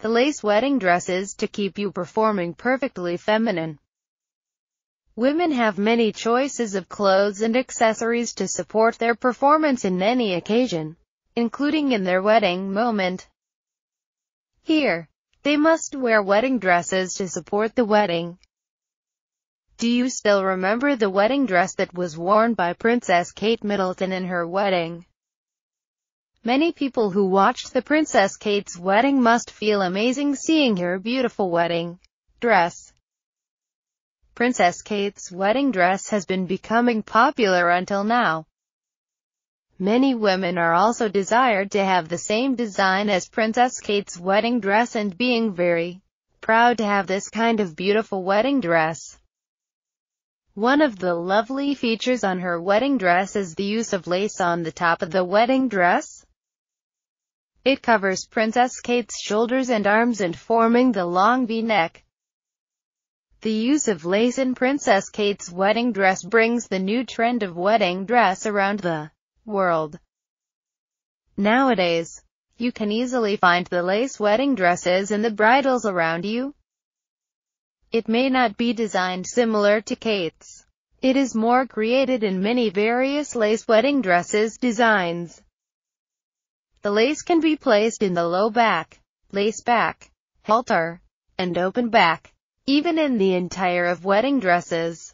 the lace wedding dresses to keep you performing perfectly feminine. Women have many choices of clothes and accessories to support their performance in any occasion, including in their wedding moment. Here, they must wear wedding dresses to support the wedding. Do you still remember the wedding dress that was worn by Princess Kate Middleton in her wedding? Many people who watched the Princess Kate's wedding must feel amazing seeing her beautiful wedding dress. Princess Kate's wedding dress has been becoming popular until now. Many women are also desired to have the same design as Princess Kate's wedding dress and being very proud to have this kind of beautiful wedding dress. One of the lovely features on her wedding dress is the use of lace on the top of the wedding dress, it covers Princess Kate's shoulders and arms and forming the long V-neck. The use of lace in Princess Kate's wedding dress brings the new trend of wedding dress around the world. Nowadays, you can easily find the lace wedding dresses and the bridals around you. It may not be designed similar to Kate's. It is more created in many various lace wedding dresses designs. The lace can be placed in the low back, lace back, halter, and open back, even in the entire of wedding dresses.